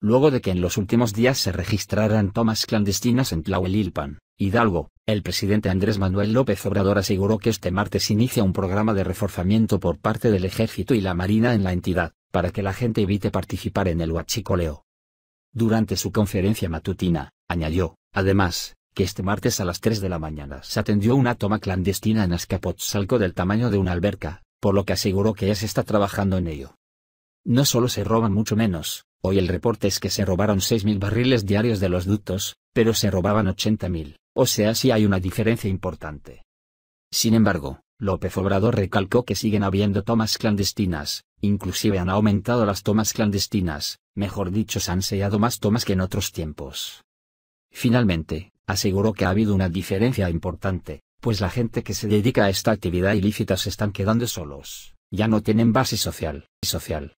Luego de que en los últimos días se registraran tomas clandestinas en Tlahuelilpan, Hidalgo, el presidente Andrés Manuel López Obrador aseguró que este martes inicia un programa de reforzamiento por parte del Ejército y la Marina en la entidad, para que la gente evite participar en el huachicoleo. Durante su conferencia matutina, añadió, además, que este martes a las 3 de la mañana se atendió una toma clandestina en Azcapotzalco del tamaño de una alberca, por lo que aseguró que ya se está trabajando en ello. No solo se roban mucho menos, Hoy el reporte es que se robaron 6.000 barriles diarios de los ductos, pero se robaban 80.000, o sea, sí hay una diferencia importante. Sin embargo, López Obrador recalcó que siguen habiendo tomas clandestinas, inclusive han aumentado las tomas clandestinas, mejor dicho, se han sellado más tomas que en otros tiempos. Finalmente, aseguró que ha habido una diferencia importante, pues la gente que se dedica a esta actividad ilícita se están quedando solos, ya no tienen base social, social,